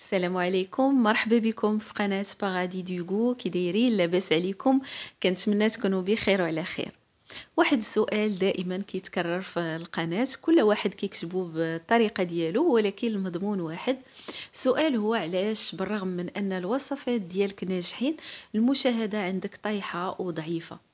السلام عليكم مرحبا بكم في قناة باغادي ديغو كي دايرين لاباس عليكم كنتمنى تكونوا بخير وعلى خير واحد السؤال دائما كيتكرر في القناة كل واحد كيكتبو بالطريقة ديالو ولكن المضمون واحد السؤال هو علاش بالرغم من أن الوصفات ديالك ناجحين المشاهدة عندك طايحة وضعيفة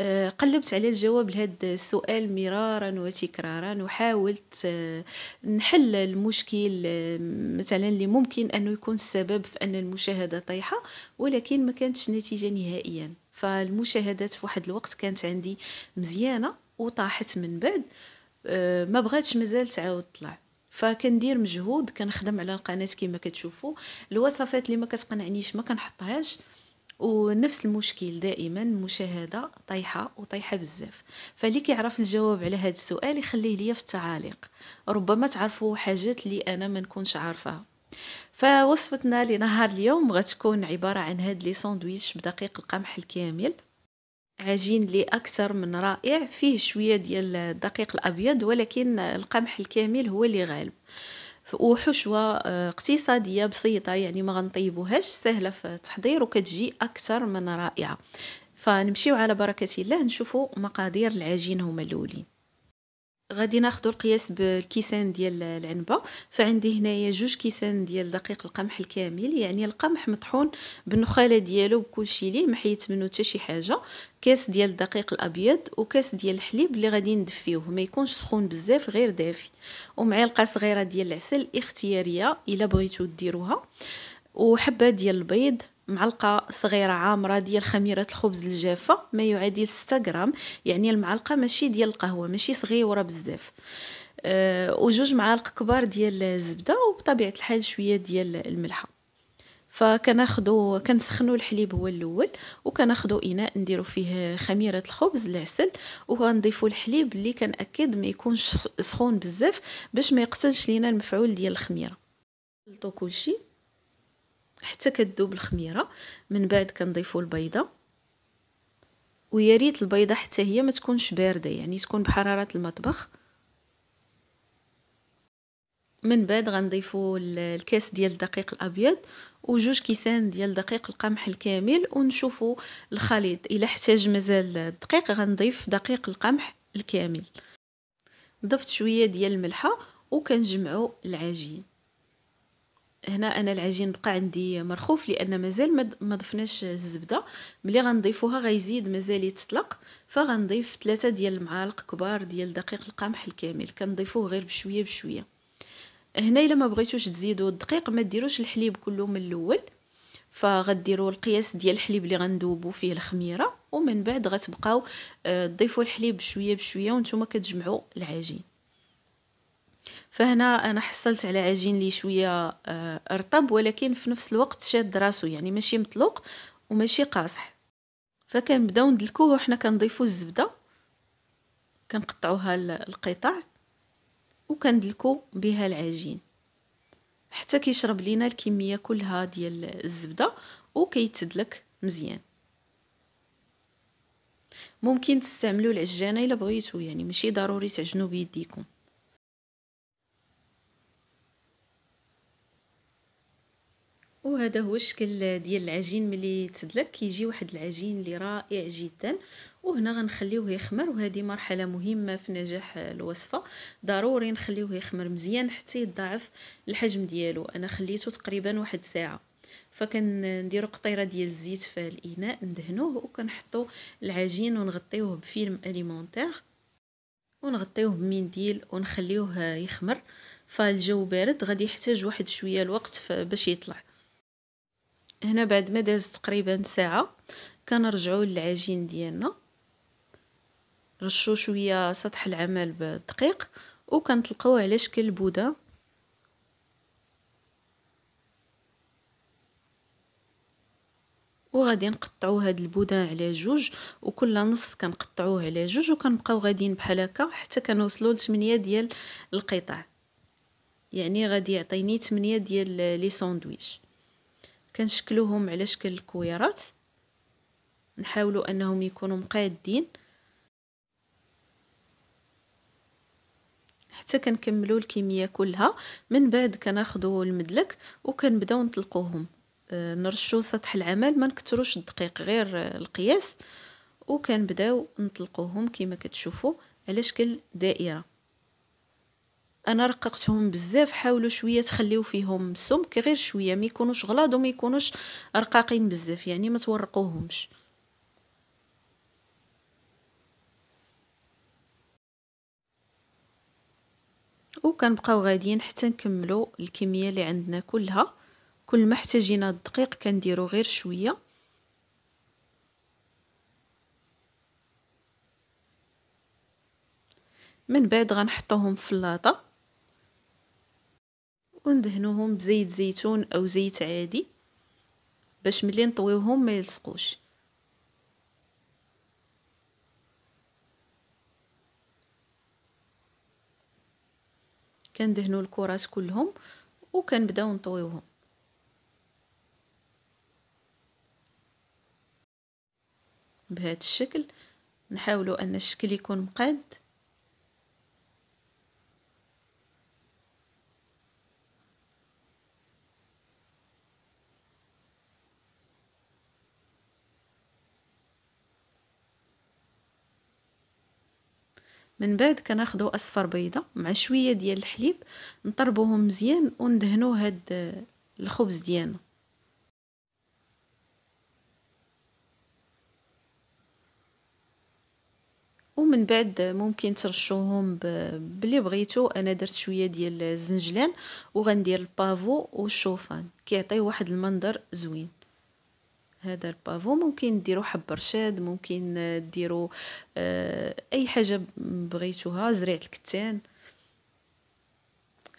آه، قلبت على الجواب لهذا السؤال مرارا وتكرارا وحاولت آه، نحل المشكل آه، مثلا اللي ممكن انه يكون السبب في ان المشاهده طايحه ولكن ما كانتش نتيجه نهائيا فالمشاهدات في واحد الوقت كانت عندي مزيانه وطاحت من بعد ما بغاتش مازال تعاود تطلع فكندير مجهود كنخدم على القناه كما كتشوفوا الوصفات اللي ما كتقنعنيش ما كنحطهاش ونفس المشكل دائما مشاهدة طايحة وطيحة بزاف فاللي كيعرف الجواب على هذا السؤال يخليه ليا في التعاليق ربما تعرفوا حاجات اللي انا ما نكونش عارفاها فوصفتنا لنهار اليوم غتكون عبارة عن هاد لي ساندويتش بدقيق القمح الكامل عجين لي اكثر من رائع فيه شويه ديال الدقيق الابيض ولكن القمح الكامل هو اللي غالب وحشوه آه، اقتصاديه بسيطه يعني ما غنطيبوهاش سهله في التحضير وكتجي اكثر من رائعه فنمشيو على بركه الله نشوفوا مقادير العجين هما الاولين غادي ناخذ القياس بالكيسان ديال العنبه فعندي هنايا جوج كيسان ديال دقيق القمح الكامل يعني القمح مطحون بالنخاله ديالو بكلشي ليه ما حيت منه حتى شي حاجه كاس ديال الدقيق الابيض وكاس ديال الحليب اللي غادي ندفيوه ما يكونش سخون بزاف غير دافي ومعلقه صغيره ديال العسل اختياريه الا بغيتو ديروها وحبه ديال البيض معلقه صغيره عامره ديال خميره الخبز الجافه ما يعادل 6 غرام يعني المعلقه ماشي ديال القهوه ماشي صغيره بزاف أه وجوج معالق كبار ديال الزبده وبطبيعه الحال شويه ديال الملحه فكناخدو كنسخنو الحليب هو الاول وكناخدو اناء نديرو فيه خميره الخبز العسل وغنضيفو الحليب اللي كنأكد ما يكونش سخون بزاف باش ما يقتلش لينا المفعول ديال الخميره نخلطو كلشي حتى كتذوب الخميره من بعد كنضيفوا البيضه وياريت البيضه حتى هي ما تكونش بارده يعني تكون بحراره المطبخ من بعد غنضيفوا الكاس ديال الدقيق الابيض وجوج كيسان ديال دقيق القمح الكامل ونشوفوا الخليط الا احتاج مازال الدقيق غنضيف دقيق القمح الكامل ضفت شويه ديال الملحه وكنجمعوا العجين هنا انا العجين بقى عندي مرخوف لان مازال ما ضفناش الزبده ملي غنضيفوها غيزيد مازال يتطلق فغنضيف ثلاثة ديال المعالق كبار ديال دقيق القمح الكامل كنضيفوه غير بشويه بشويه هنا الا ما بغيتوش تزيدوا الدقيق ما ديروش الحليب كله من الاول فغديروا القياس ديال الحليب اللي غندوبوا فيه الخميره ومن بعد غتبقاو آه، تضيفوا الحليب شويه بشويه وانتم كتجمعوا العجين فهنا انا حصلت على عجين لي شويه آه، رطب ولكن في نفس الوقت شاد راسو يعني ماشي مطلوق وماشي قاصح فكنبداو ندلكوه وحنا كنضيفو الزبده كنقطعوها القطع وكندلكو بها العجين حتى كيشرب لينا الكميه كلها ديال الزبده وكيتدلك مزيان ممكن تستعملوا العجانه الا بغيتو يعني ماشي ضروري تعجنوا بيديكم وهذا هو الشكل ديال العجين ملي تدلك كيجي واحد العجين اللي رائع جدا وهنا غنخليوه يخمر وهذه مرحله مهمه في نجاح الوصفه ضروري نخليوه يخمر مزيان حتى يضاعف الحجم ديالو انا خليته تقريبا واحد ساعه فكنديرو قطيره ديال الزيت في الاناء ندهنوه وكنحطو العجين ونغطيوه بفيلم اليمونتير ونغطيوه بمنديل ونخليوه يخمر فالجو بارد غادي يحتاج واحد شويه الوقت باش يطلع هنا بعد ما دازت تقريبا ساعه كنرجعو للعجين ديالنا رشوا شويه سطح العمل بالدقيق وكنطلقوه على شكل بوده وغادي نقطعو هاد البودان على جوج وكل نص كنقطعوه على جوج وكنبقاو غاديين بحال هكا حتى كنوصلو لتمنية ديال القطع يعني غادي يعطيني 8 ديال لي ساندويتش كنشكلوهم على شكل الكويرات نحاولوا انهم يكونوا مقادين حتى كنكملوا الكميه كلها من بعد كناخذوا المدلك وكنبداو نطلقوهم آه، نرشوا سطح العمل ما نكتروش الدقيق غير القياس وكنبداو نطلقوهم كما كتشوفوا على شكل دائره انا رققتهم بزاف حاولوا شويه تخليو فيهم السمك غير شويه ما يكونوش غلاض وما يكونوش رقاقين بزاف يعني ما تورقوهمش وكنبقاو غاديين حتى نكملو الكميه اللي عندنا كلها كل ما احتاجينا الدقيق كنديرو غير شويه من بعد غنحطوهم في اللاطه وندهنوهم بزيت زيتون او زيت عادي باش ملي نطويوهم ما يلصقوش كندهنوا الكرات كلهم وكنبداو نطويوهم بهذا الشكل نحاولوا ان الشكل يكون مقاد من بعد كناخدو اصفر بيضه مع شويه ديال الحليب نطربوهم مزيان وندهنو هاد الخبز ديالنا ومن بعد ممكن ترشوهم بلي بغيتو انا درت شويه ديال الزنجلان وغندير البافو والشوفان كيعطي واحد المنظر زوين هذا البافو ممكن ديرو حب رشاد ممكن ديرو آه، اي حاجه بغيتوها زريعه الكتان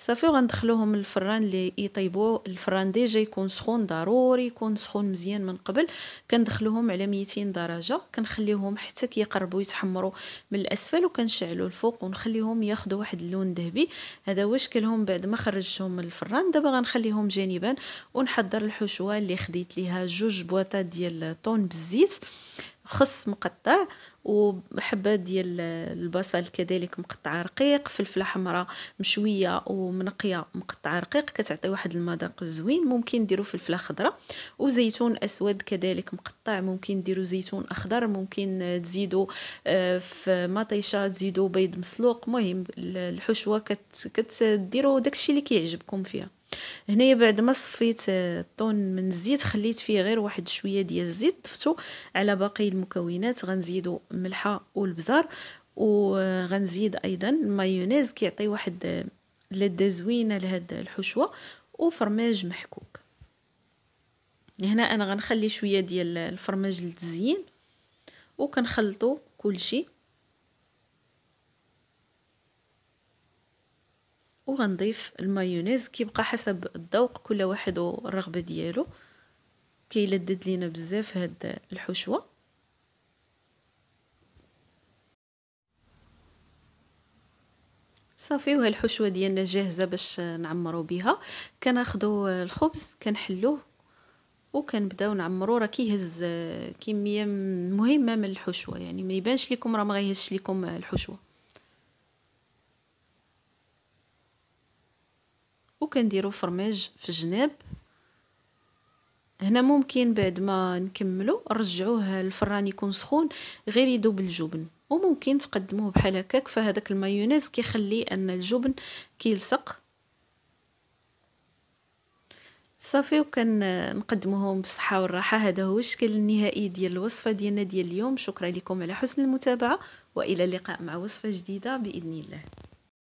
صافي وغندخلوهم الفران اللي يطيبوا الفران ديجا يكون سخون ضروري يكون سخون مزيان من قبل كندخلوهم على 200 درجه كنخليهم حتى كيقربوا يتحمروا من الاسفل وكنشعلوا الفوق ونخليهم ياخذوا واحد اللون ذهبي هذا هو شكلهم بعد ما خرجتهم من الفران دابا غنخليهم جانبا ونحضر الحشوه اللي خديت ليها جوج بواطات ديال طون بالزيت خص مقطع وحبة ديال البصل كذلك مقطعة رقيق فلفلة حمراء مشوية ومنقية مقطعة رقيق كتعطي واحد المذاق زوين ممكن ديرو فلفلة خضراء وزيتون أسود كذلك مقطع ممكن ديرو زيتون أخضر ممكن تزيدو آه، في مطيشة تزيدو بيض مسلوق مهم الحشوة كتديرو داكشي اللي كيعجبكم فيها هنايا بعد ما صفيت الطون من الزيت خليت فيه غير واحد شويه ديال الزيت طفتو على باقي المكونات غنزيدو الملحه والبزار وغنزيد ايضا المايونيز كيعطي واحد لذه زوينه لهاد الحشوه وفرماج محكوك هنا انا غنخلي شويه ديال الفرماج للتزيين وكنخلطو كلشي وغنضيف المايونيز كيبقى حسب الذوق كل واحد والرغبه ديالو كيلدد لينا بزاف هاد الحشوه صافي وها الحشوه ديالنا جاهزه باش نعمرو بها كناخدو الخبز كنحلوه وكنبداو نعمرو راه كيهز كميه مهمه من الحشوه يعني ما يبانش لكم راه ما غيهزش لكم الحشوه كنديرو فرماج في الجناب هنا ممكن بعد ما نكملو نرجعوه الفران يكون سخون غير يذوب الجبن وممكن تقدموه بحال هكاك فهذاك المايونيز كيخلي ان الجبن كيلصق صافي وكان نقدموهم بالصحه والراحه هذا هو الشكل النهائي ديال الوصفه ديالنا ديال اليوم شكرا لكم على حسن المتابعه والى اللقاء مع وصفه جديده باذن الله